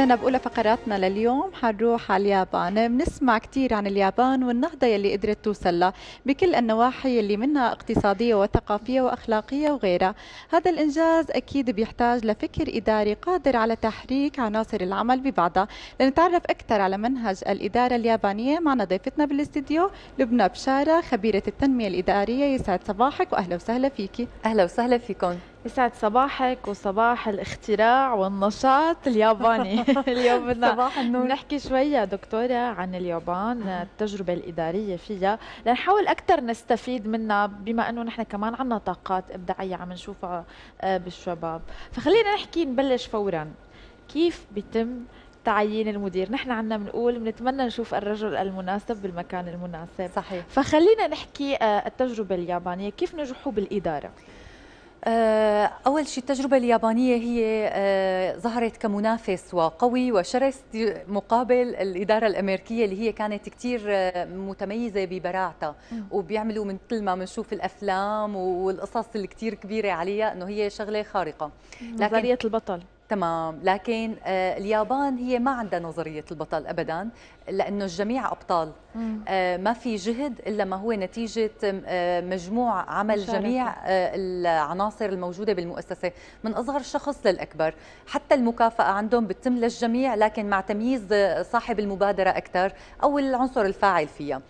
بدينا بأولى فقراتنا لليوم حنروح على اليابان بنسمع كثير عن اليابان والنهضة يلي قدرت توصل لها بكل النواحي يلي منها اقتصادية وثقافية وأخلاقية وغيرها هذا الإنجاز أكيد بيحتاج لفكر إداري قادر على تحريك عناصر العمل ببعضها لنتعرف أكثر على منهج الإدارة اليابانية معنا ضيفتنا بالاستديو لبنى بشارة خبيرة التنمية الإدارية يسعد صباحك وأهلا وسهلا فيكي أهلا وسهلا فيكم يسعد صباحك وصباح الاختراع والنشاط الياباني اليوم بدنا صباح النور نحكي شوية دكتورة عن اليابان التجربة الإدارية فيها لنحاول أكثر نستفيد منها بما أنه نحن كمان عنا طاقات إبداعية عم نشوفها آه، بالشباب فخلينا نحكي نبلش فورا كيف بيتم تعيين المدير نحن عنا بنقول بنتمنى نشوف الرجل المناسب بالمكان المناسب صحيح فخلينا نحكي آه، التجربة اليابانية كيف نجحوا بالإدارة آه، أول شيء التجربة اليابانية هي آه، ظهرت كمنافس وقوي وشرس مقابل الإدارة الأمريكية اللي هي كانت كتير آه، متميزة ببراعتها وبيعملوا مثل ما بنشوف الأفلام والقصص اللي كتير كبيرة عليها أنه هي شغلة خارقة لكن نظرية البطل تمام لكن آه، اليابان هي ما عندها نظرية البطل أبدا لأنه الجميع أبطال آه، ما في جهد إلا ما هو نتيجة آه، مجموع عمل مشاركة. جميع العناصر الموجودة بالمؤسسة من أصغر شخص للأكبر حتى المكافأة عندهم بتتم للجميع لكن مع تمييز صاحب المبادرة أكثر أو العنصر الفاعل فيها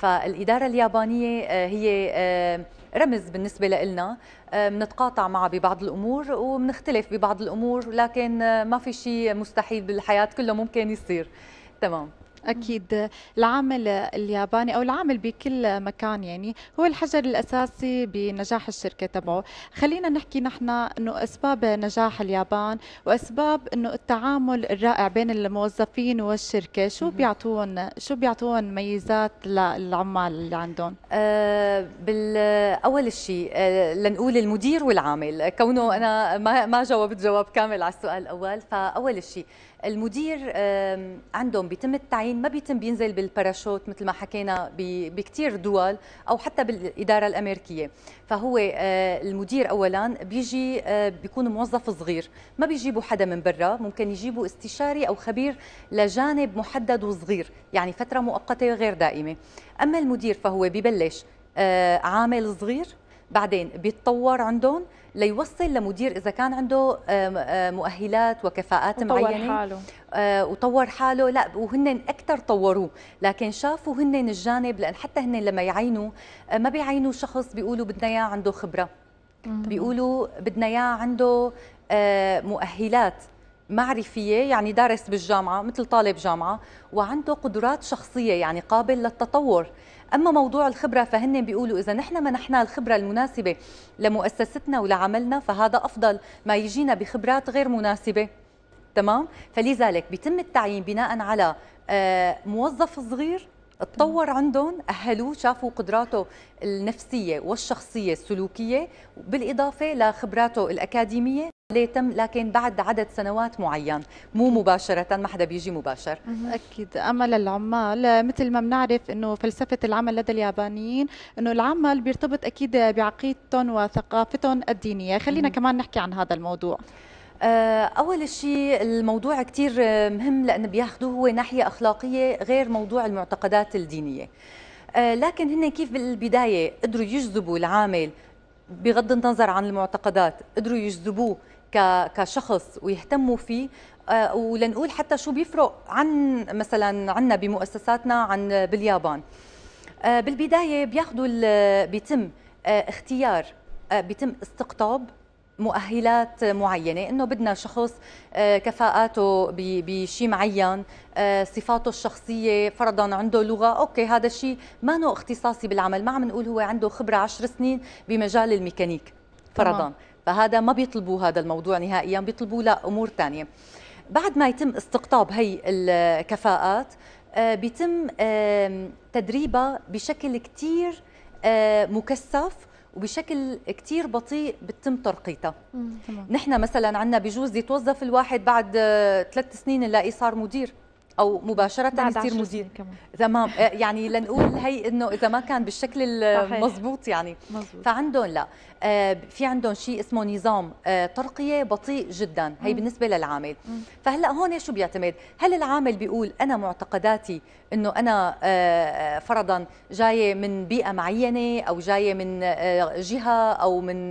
فالإدارة اليابانية آه، هي آه، رمز بالنسبة لنا آه، منتقاطع معها ببعض الأمور ومنختلف ببعض الأمور لكن ما في شيء مستحيل بالحياة كله ممكن يصير تمام أكيد العامل الياباني أو العامل بكل مكان يعني هو الحجر الأساسي بنجاح الشركة تبعه خلينا نحكي نحن أنه أسباب نجاح اليابان وأسباب أنه التعامل الرائع بين الموظفين والشركة شو بيعطون شو بيعطون ميزات للعمال اللي عندهم أه بالأول شيء أه لنقول المدير والعامل كونه أنا ما, ما جاوبت جواب كامل على السؤال الأول فأول شيء المدير أه عندهم بيتم التعيين المستمعين ما بيتم بينزل بالباراشوت مثل ما حكينا بكثير دول او حتى بالاداره الامريكيه فهو آه، المدير اولا بيجي آه، بيكون موظف صغير ما بيجيبوا حدا من برا ممكن يجيبوا استشاري او خبير لجانب محدد وصغير يعني فتره مؤقته غير دائمه اما المدير فهو ببلش آه، عامل صغير بعدين بيتطور عندهم ليوصل لمدير اذا كان عنده مؤهلات وكفاءات وطور معينه حاله. آه، وطور حاله لا وهن اكثر طوروه لكن شافوا هن الجانب لان حتى هن لما يعينوا آه، ما بيعينوا شخص بيقولوا بدنا اياه عنده خبره بيقولوا بدنا اياه عنده آه، مؤهلات معرفيه يعني دارس بالجامعه مثل طالب جامعه وعنده قدرات شخصيه يعني قابل للتطور اما موضوع الخبره فهن بيقولوا اذا نحن منحنا الخبره المناسبه لمؤسستنا ولعملنا فهذا افضل ما يجينا بخبرات غير مناسبه تمام فلذلك بيتم التعيين بناء على آه، موظف صغير تطور عندهم اهلوه شافوا قدراته النفسيه والشخصيه السلوكيه بالاضافه لخبراته الاكاديميه تم لكن بعد عدد سنوات معين مو مباشرة ما حدا بيجي مباشر أكيد أمل العمال مثل ما بنعرف أنه فلسفة العمل لدى اليابانيين أنه العمل بيرتبط أكيد بعقيدتهم وثقافتهم الدينية خلينا مم. كمان نحكي عن هذا الموضوع آه، أول شيء الموضوع كتير مهم لأنه بياخذوه هو ناحية أخلاقية غير موضوع المعتقدات الدينية آه، لكن هن كيف بالبداية قدروا يجذبوا العامل بغض النظر عن المعتقدات قدروا يجذبوه كشخص ويهتموا فيه آه، ولنقول حتى شو بيفرق عن مثلا عنا بمؤسساتنا عن باليابان آه، بالبدايه بياخذوا بيتم آه، اختيار بيتم استقطاب مؤهلات معينة إنه بدنا شخص كفاءاته بشيء معين صفاته الشخصية فرضا عنده لغة أوكي هذا الشيء ما نوع اختصاصي بالعمل ما عم نقول هو عنده خبرة عشر سنين بمجال الميكانيك فرضا طبعا. فهذا ما بيطلبوا هذا الموضوع نهائيا بيطلبوا لا امور ثانيه بعد ما يتم استقطاب هي الكفاءات آه، بيتم تدريبها بشكل كثير آه، مكثف وبشكل كثير بطيء بتم ترقيتها نحن مثلا عندنا بجوز يتوظف الواحد بعد آه، ثلاث سنين نلاقيه صار مدير او مباشره يصير مدير تمام آه، يعني لنقول هي انه اذا ما كان بالشكل المضبوط يعني مزبوط. فعندهم لا آه، في عندهم شيء اسمه نظام آه، ترقيه بطيء جدا هي بالنسبه للعامل فهلا هون شو بيعتمد هل العامل بيقول انا معتقداتي انه انا فرضا جايه من بيئه معينه او جايه من جهه او من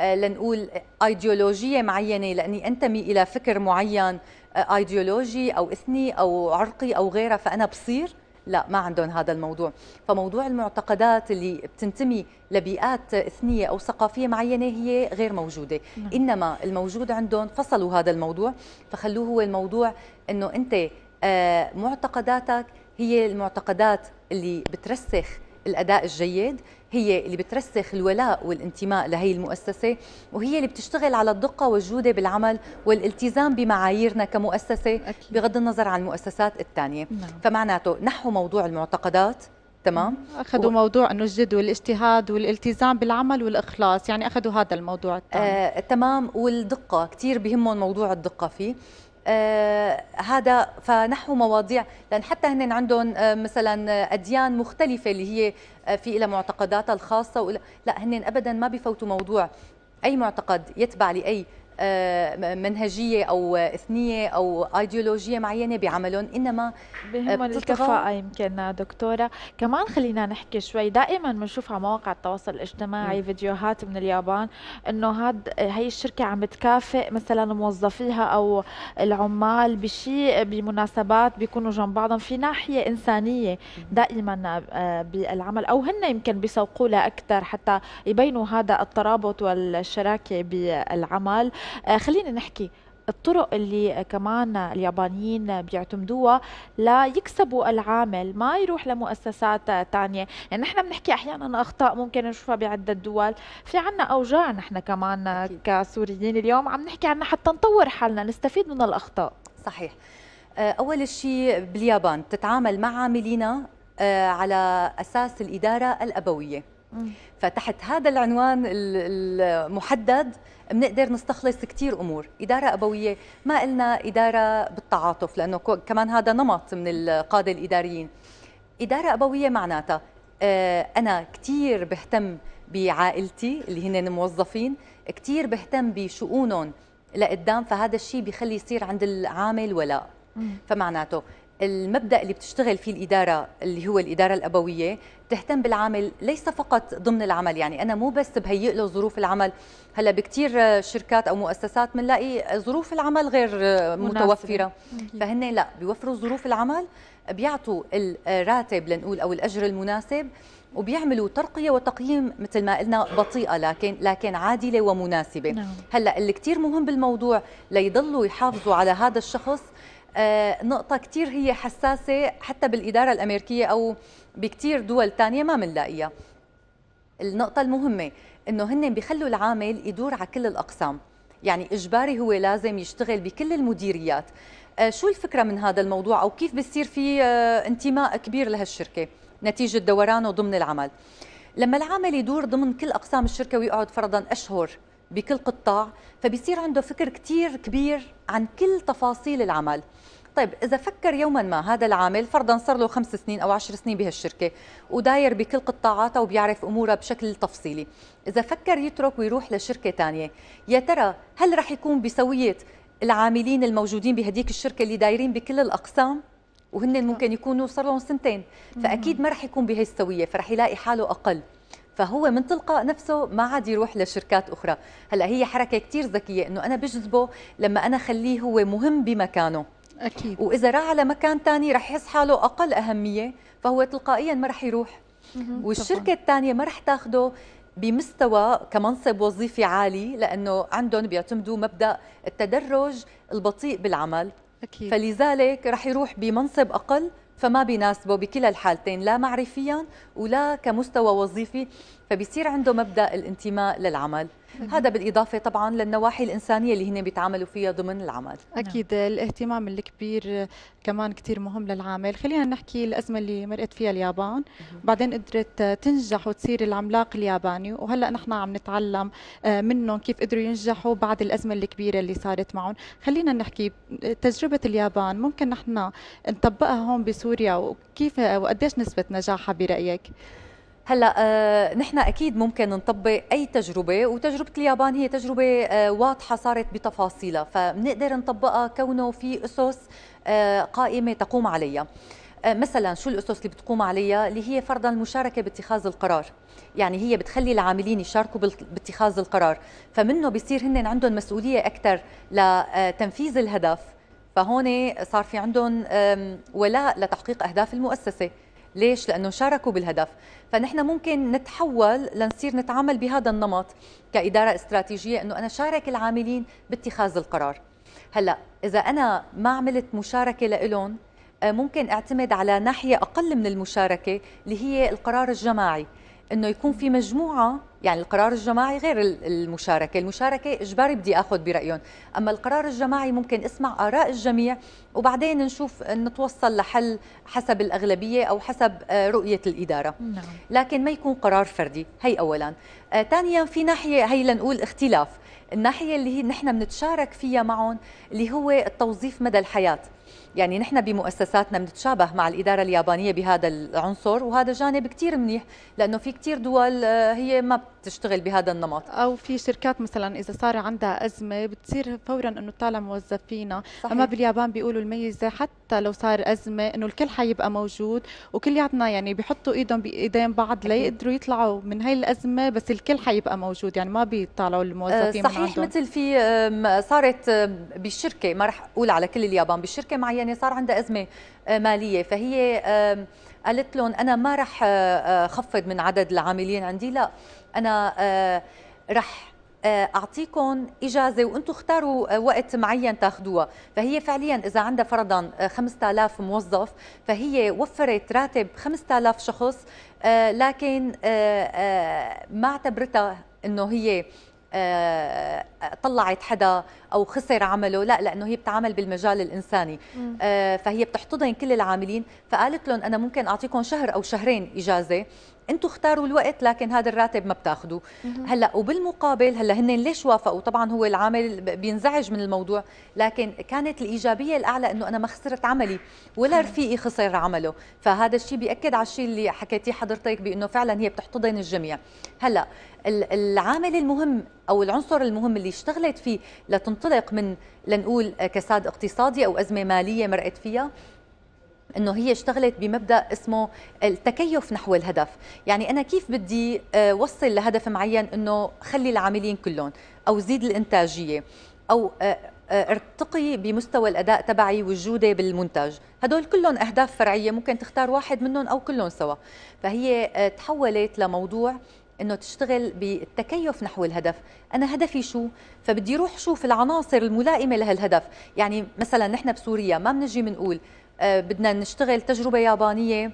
لنقول ايديولوجيه معينه لاني انتمي الى فكر معين ايديولوجي او اثني او عرقي او غيره فانا بصير لا ما عندهم هذا الموضوع فموضوع المعتقدات اللي بتنتمي لبيئات إثنية أو ثقافية معينة هي غير موجودة نعم. إنما الموجود عندهم فصلوا هذا الموضوع فخلوه هو الموضوع أنه أنت معتقداتك هي المعتقدات اللي بترسخ الأداء الجيد هي اللي بترسخ الولاء والانتماء لهي المؤسسة وهي اللي بتشتغل على الدقة والجودة بالعمل والالتزام بمعاييرنا كمؤسسة أكيد. بغض النظر عن المؤسسات الثانية نعم. فمعناته نحو موضوع المعتقدات تمام اخذوا و... موضوع انه الجد والاجتهاد والالتزام بالعمل والاخلاص يعني اخذوا هذا الموضوع آه، تمام والدقه كثير بهمهم موضوع الدقه فيه آه هذا فنحو مواضيع لان حتى هن عندهم آه مثلا آه، اديان مختلفه اللي هي آه، في لها معتقداتها الخاصه لا هن ابدا ما بفوتوا موضوع اي معتقد يتبع لاي آه، منهجيه او اثنيه او ايديولوجيه معينه بعملهم انما آه، بهم الكفاءه آه، يمكن دكتوره كمان خلينا نحكي شوي دائما بنشوف على مواقع التواصل الاجتماعي م. فيديوهات من اليابان انه هاد هي الشركه عم تكافئ مثلا موظفيها او العمال بشيء بمناسبات بيكونوا جنب بعضهم في ناحيه انسانيه دائما بالعمل او هن يمكن بيسوقوا لها اكثر حتى يبينوا هذا الترابط والشراكه بالعمل آه، خلينا نحكي الطرق اللي كمان اليابانيين بيعتمدوها ليكسبوا العامل ما يروح لمؤسسات تانية يعني نحن بنحكي أحيانا أخطاء ممكن نشوفها بعدة دول في عنا أوجاع نحن كمان كسوريين اليوم عم نحكي عنها حتى نطور حالنا نستفيد من الأخطاء صحيح آه، أول شيء باليابان تتعامل مع عاملينا آه، على أساس الإدارة الأبوية فتحت هذا العنوان المحدد بنقدر نستخلص كثير امور اداره ابويه ما قلنا اداره بالتعاطف لانه كمان هذا نمط من القاده الاداريين اداره ابويه معناتها آه، انا كثير بهتم بعائلتي اللي هن الموظفين كثير بهتم بشؤونهم لقدام فهذا الشيء بيخلي يصير عند العامل ولاء فمعناته المبدا اللي بتشتغل فيه الاداره اللي هو الاداره الابويه تهتم بالعامل ليس فقط ضمن العمل يعني انا مو بس بهيئ له ظروف العمل هلا بكثير شركات او مؤسسات بنلاقي ظروف العمل غير متوفره فهن لا بيوفروا ظروف العمل بيعطوا الراتب لنقول او الاجر المناسب وبيعملوا ترقيه وتقييم مثل ما قلنا بطيئه لكن لكن عادله ومناسبه نعم. هلا اللي كثير مهم بالموضوع ليضلوا يحافظوا على هذا الشخص آه، نقطة كتير هي حساسة حتى بالإدارة الأمريكية أو بكتير دول تانية ما منلاقيها النقطة المهمة إنه هن بيخلوا العامل يدور على كل الأقسام يعني إجباري هو لازم يشتغل بكل المديريات آه، شو الفكرة من هذا الموضوع أو كيف بيصير في آه، انتماء كبير لهالشركة نتيجة دورانه ضمن العمل لما العامل يدور ضمن كل أقسام الشركة ويقعد فرضا أشهر بكل قطاع فبيصير عنده فكر كتير كبير عن كل تفاصيل العمل طيب إذا فكر يوما ما هذا العامل فرضا صار له خمس سنين أو عشر سنين بهالشركة وداير بكل قطاعاتها وبيعرف أمورها بشكل تفصيلي إذا فكر يترك ويروح لشركة تانية يا ترى هل رح يكون بسوية العاملين الموجودين بهديك الشركة اللي دايرين بكل الأقسام وهن ممكن يكونوا صار لهم سنتين فأكيد ما رح يكون بهي السوية فرح يلاقي حاله أقل فهو من تلقاء نفسه ما عاد يروح لشركات اخرى هلا هي حركه كثير ذكيه انه انا بجذبه لما انا خليه هو مهم بمكانه اكيد واذا راح على مكان ثاني رح يحس حاله اقل اهميه فهو تلقائيا ما رح يروح والشركه الثانيه ما رح تاخده بمستوى كمنصب وظيفي عالي لانه عندهم بيعتمدوا مبدا التدرج البطيء بالعمل أكيد. فلذلك رح يروح بمنصب اقل فما بيناسبه بكلا الحالتين لا معرفيا ولا كمستوى وظيفي فبيصير عنده مبدا الانتماء للعمل هذا بالاضافه طبعا للنواحي الانسانيه اللي هن بيتعاملوا فيها ضمن العمل اكيد نعم. الاهتمام الكبير كمان كثير مهم للعامل خلينا نحكي الازمه اللي مرقت فيها اليابان بعدين قدرت تنجح وتصير العملاق الياباني وهلا نحن عم نتعلم آه، منهم كيف قدروا ينجحوا بعد الازمه الكبيره اللي صارت معهم خلينا نحكي تجربه اليابان ممكن نحن نطبقها هون بسوريا وكيف وقديش نسبه نجاحها برايك هلا آه نحن اكيد ممكن نطبق اي تجربه وتجربه اليابان هي تجربه آه واضحه صارت بتفاصيلها فبنقدر نطبقها كونه في اسس آه قائمه تقوم عليها آه، مثلا شو الاسس اللي بتقوم عليها اللي هي فرضا المشاركه باتخاذ القرار يعني هي بتخلي العاملين يشاركوا باتخاذ القرار فمنه بصير هن عندهم مسؤوليه اكثر لتنفيذ آه، الهدف فهون صار في عندهم ولاء لتحقيق اهداف المؤسسه ليش؟ لأنه شاركوا بالهدف فنحن ممكن نتحول لنصير نتعامل بهذا النمط كإدارة استراتيجية أنه أنا شارك العاملين باتخاذ القرار هلأ إذا أنا ما عملت مشاركة لإلهم آه، ممكن اعتمد على ناحية أقل من المشاركة اللي هي القرار الجماعي انه يكون في مجموعه يعني القرار الجماعي غير المشاركه، المشاركه اجباري بدي اخذ برايهم، اما القرار الجماعي ممكن اسمع اراء الجميع وبعدين نشوف نتوصل لحل حسب الاغلبيه او حسب آه، رؤيه الاداره. نعم. لكن ما يكون قرار فردي، هي اولا. آه، ثانيا في ناحيه هي لنقول اختلاف، الناحيه اللي هي نحن بنتشارك فيها معهم اللي هو التوظيف مدى الحياه يعني نحن بمؤسساتنا بنتشابه مع الإدارة اليابانية بهذا العنصر وهذا جانب كتير منيح لأنه في كتير دول آه، هي ما بتشتغل بهذا النمط أو في شركات مثلا إذا صار عندها أزمة بتصير فورا أنه تطالع موظفينا أما باليابان بيقولوا الميزة حتى لو صار أزمة أنه الكل حيبقى موجود وكلياتنا يعني بيحطوا إيدهم بإيدين بعض ليقدروا يطلعوا من هاي الأزمة بس الكل حيبقى موجود يعني ما بيطالعوا الموظفين صحيح آه، تصريح مثل في صارت بالشركه ما رح اقول على كل اليابان بالشركه معينه صار عندها ازمه آه، ماليه فهي قالت لهم انا ما رح آه، آه، خفض من عدد العاملين عندي لا انا رح اعطيكم اجازه وانتم اختاروا وقت معين تاخذوها فهي فعليا اذا عندها فرضا 5000 موظف فهي وفرت راتب 5000 شخص لكن ما اعتبرتها انه هي آه، طلعت حدا او خسر عمله لا لانه هي بتعامل بالمجال الانساني آه، فهي بتحتضن كل العاملين فقالت لهم انا ممكن اعطيكم شهر او شهرين اجازه انتم اختاروا الوقت لكن هذا الراتب ما بتاخذوه هلا وبالمقابل هلا هن ليش وافقوا طبعا هو العامل بينزعج من الموضوع لكن كانت الايجابيه الاعلى انه انا ما خسرت عملي ولا رفيقي خسر عمله فهذا الشيء بياكد على الشيء اللي حكيتيه حضرتك بانه فعلا هي بتحتضن الجميع هلا العامل المهم او العنصر المهم اللي اشتغلت فيه لتنطلق من لنقول كساد اقتصادي او ازمه ماليه مرقت فيها انه هي اشتغلت بمبدا اسمه التكيف نحو الهدف يعني انا كيف بدي آه، وصل لهدف معين انه خلي العاملين كلهم او زيد الانتاجيه او آه، آه، ارتقي بمستوى الاداء تبعي والجوده بالمنتج هدول كلهم اهداف فرعيه ممكن تختار واحد منهم او كلهم سوا فهي تحولت لموضوع انه تشتغل بالتكيف نحو الهدف انا هدفي شو فبدي روح شوف العناصر الملائمه لهالهدف يعني مثلا نحن بسوريا ما بنجي بنقول آه، بدنا نشتغل تجربه يابانيه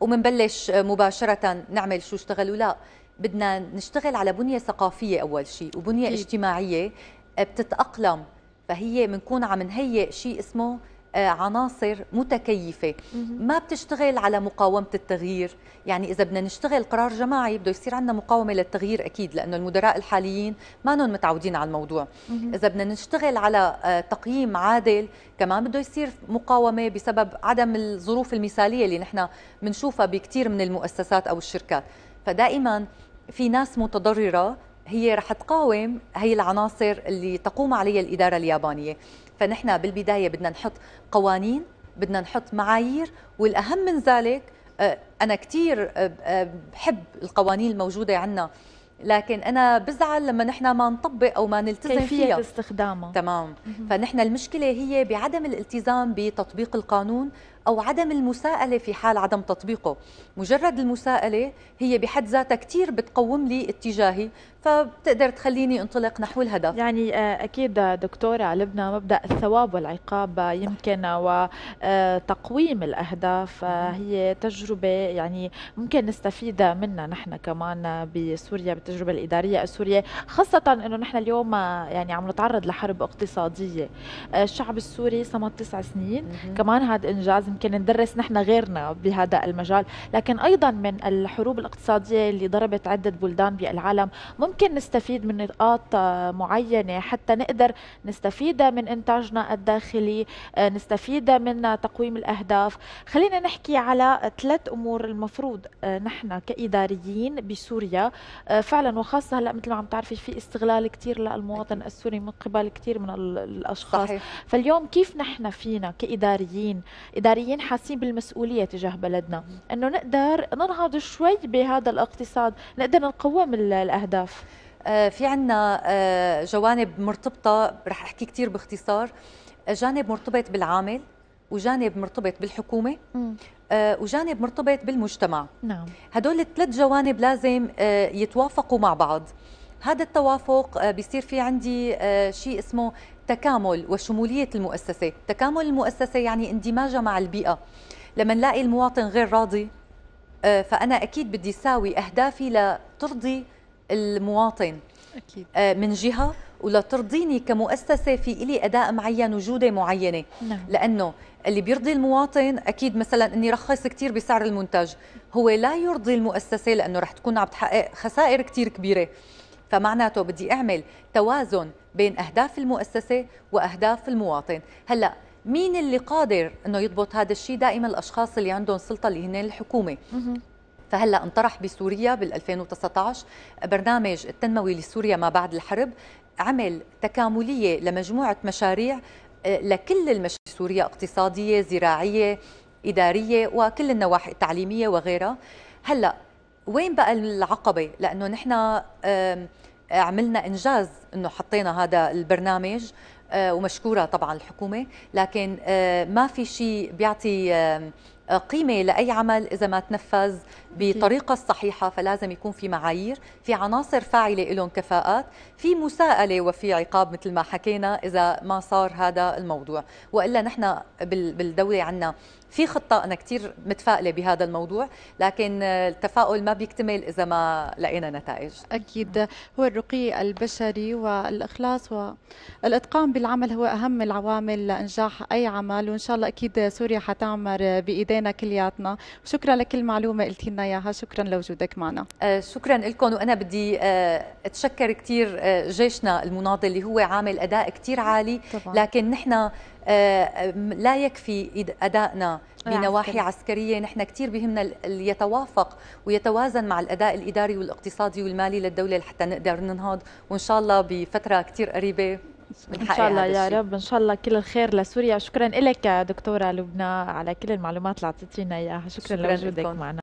ومنبلش آه، مباشره نعمل شو اشتغلوا لا بدنا نشتغل على بنيه ثقافيه اول شيء وبنيه اجتماعيه آه، بتتاقلم فهي بنكون عم نهيئ شيء اسمه آه، عناصر متكيفة ما بتشتغل على مقاومة التغيير يعني إذا بدنا نشتغل قرار جماعي بده يصير عندنا مقاومة للتغيير أكيد لأنه المدراء الحاليين ما نون متعودين على الموضوع إذا بدنا نشتغل على آه، تقييم عادل كمان بده يصير مقاومة بسبب عدم الظروف المثالية اللي نحن بنشوفها بكثير من المؤسسات أو الشركات فدائما في ناس متضررة هي رح تقاوم هي العناصر اللي تقوم عليها الإدارة اليابانية فنحن بالبداية بدنا نحط قوانين بدنا نحط معايير والأهم من ذلك آه، أنا كثير آه، آه، بحب القوانين الموجودة عندنا لكن انا بزعل لما نحن ما نطبق او ما نلتزم كيفية فيها استخدامها تمام فنحن المشكله هي بعدم الالتزام بتطبيق القانون أو عدم المساءلة في حال عدم تطبيقه مجرد المساءلة هي بحد ذاتها كتير بتقوم لي اتجاهي فبتقدر تخليني انطلق نحو الهدف يعني آه، أكيد دكتورة لبنى مبدأ الثواب والعقاب آه، يمكن وتقويم آه، الأهداف هي تجربة يعني ممكن نستفيد منها نحن كمان بسوريا بالتجربة الإدارية السورية خاصة أنه نحن اليوم يعني عم نتعرض لحرب اقتصادية الشعب السوري صمد تسع سنين كمان هذا إنجاز يمكن ندرس نحن غيرنا بهذا المجال لكن أيضا من الحروب الاقتصادية اللي ضربت عدة بلدان بالعالم ممكن نستفيد من نقاط آه، معينة حتى نقدر نستفيد من إنتاجنا الداخلي آه، نستفيد من تقويم الأهداف خلينا نحكي على ثلاث أمور المفروض آه، نحن كإداريين بسوريا فعلا وخاصة هلأ مثل ما عم تعرفي في استغلال كثير للمواطن السوري من قبل كثير من الأشخاص صحيح. فاليوم كيف نحن فينا كإداريين إداريين حاسين بالمسؤوليه تجاه بلدنا انه نقدر ننهض شوي بهذا الاقتصاد نقدر نقوم الاهداف آه، في عنا آه، جوانب مرتبطة رح أحكي كتير باختصار آه، جانب مرتبط بالعامل وجانب مرتبط بالحكومة وجانب مرتبط بالمجتمع نعم. هدول الثلاث جوانب لازم يتوافقوا مع بعض هذا التوافق آه، بيصير في عندي آه، شيء اسمه تكامل وشمولية المؤسسة تكامل المؤسسة يعني اندماجها مع البيئة لما نلاقي المواطن غير راضي آه، فأنا أكيد بدي ساوي أهدافي لترضي المواطن أكيد. من جهة ولترضيني كمؤسسة في إلي أداء معين وجودة معينة نعم. لأنه اللي بيرضي المواطن أكيد مثلا أني رخص كتير بسعر المنتج هو لا يرضي المؤسسة لأنه رح تكون عم تحقق خسائر كتير كبيرة فمعناته بدي أعمل توازن بين أهداف المؤسسة وأهداف المواطن هلأ مين اللي قادر انه يضبط هذا الشيء دائما الاشخاص اللي عندهم سلطه اللي هن الحكومه فهلا انطرح بسوريا بال 2019 برنامج التنموي لسوريا ما بعد الحرب عمل تكامليه لمجموعه مشاريع آه، لكل المشاريع سوريا اقتصاديه زراعيه اداريه وكل النواحي التعليميه وغيرها هلا وين بقى العقبه لانه نحن عملنا انجاز انه حطينا هذا البرنامج آه، ومشكوره طبعا الحكومه لكن آه، ما في شيء بيعطي قيمه لاي عمل اذا ما تنفذ بالطريقه الصحيحه فلازم يكون في معايير في عناصر فاعله لهم كفاءات في مساءله وفي عقاب مثل ما حكينا اذا ما صار هذا الموضوع والا نحن بالدوله عندنا في خطة أنا كثير متفائلة بهذا الموضوع لكن التفاؤل ما بيكتمل إذا ما لقينا نتائج أكيد هو الرقي البشري والإخلاص والإتقان بالعمل هو أهم العوامل لإنجاح أي عمل وإن شاء الله أكيد سوريا حتعمر بإيدينا علينا كلياتنا وشكرا لكل معلومه قلتي لنا اياها شكرا لوجودك معنا آه شكرا لكم وانا بدي آه اتشكر كثير آه جيشنا المناضل اللي هو عامل اداء كثير عالي طبعا. لكن نحن أه، لا يكفي ادائنا آه، بنواحي عسكريه نحن كثير بهمنا يتوافق ويتوازن مع الاداء الاداري والاقتصادي والمالي للدوله لحتى نقدر ننهض وان شاء الله بفتره كثير قريبه ان شاء الله يا رب ان شاء الله كل الخير لسوريا شكرا لك دكتوره لبنى على كل المعلومات اللي اعطيتينا اياها شكرا, شكرا لوجودك معنا